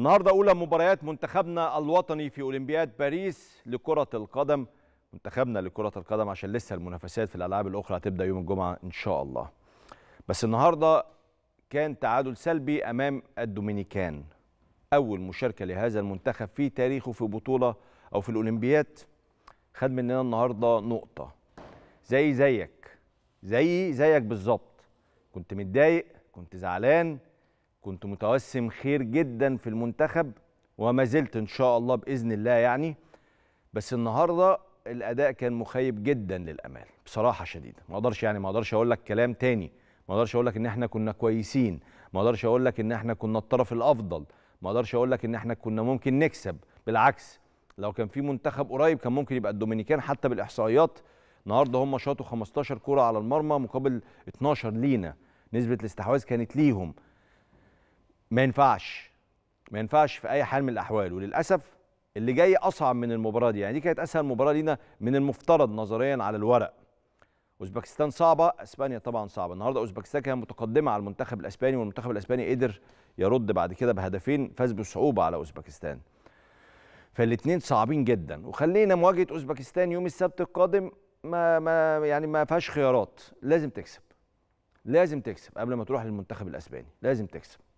النهارده اولى مباريات منتخبنا الوطني في اولمبياد باريس لكره القدم منتخبنا لكره القدم عشان لسه المنافسات في الالعاب الاخرى هتبدا يوم الجمعه ان شاء الله بس النهارده كان تعادل سلبي امام الدومينيكان اول مشاركه لهذا المنتخب في تاريخه في بطوله او في الاولمبياد خد مننا النهارده نقطه زي زيك زي زيك بالظبط كنت متضايق كنت زعلان كنت متوسم خير جدا في المنتخب وما زلت ان شاء الله باذن الله يعني بس النهارده الاداء كان مخيب جدا للامال بصراحه شديده ما اقدرش يعني ما اقدرش اقول لك كلام تاني ما اقدرش اقول لك ان احنا كنا كويسين ما اقدرش اقول لك ان احنا كنا الطرف الافضل ما اقدرش اقول لك ان احنا كنا ممكن نكسب بالعكس لو كان في منتخب قريب كان ممكن يبقى الدومينيكان حتى بالاحصائيات النهارده هم شاطوا 15 كوره على المرمى مقابل 12 لينا نسبه الاستحواذ كانت ليهم ما ينفعش ما ينفعش في اي حال من الاحوال وللاسف اللي جاي اصعب من المباراه دي يعني دي كانت اسهل مباراه لينا من المفترض نظريا على الورق اوزبكستان صعبه اسبانيا طبعا صعبه النهارده اوزبكستان كانت متقدمه على المنتخب الاسباني والمنتخب الاسباني قدر يرد بعد كده بهدفين فاز بصعوبه على اوزبكستان فالاثنين صعبين جدا وخلينا مواجهه اوزبكستان يوم السبت القادم ما ما يعني ما فيهاش خيارات لازم تكسب لازم تكسب قبل ما تروح للمنتخب الاسباني لازم تكسب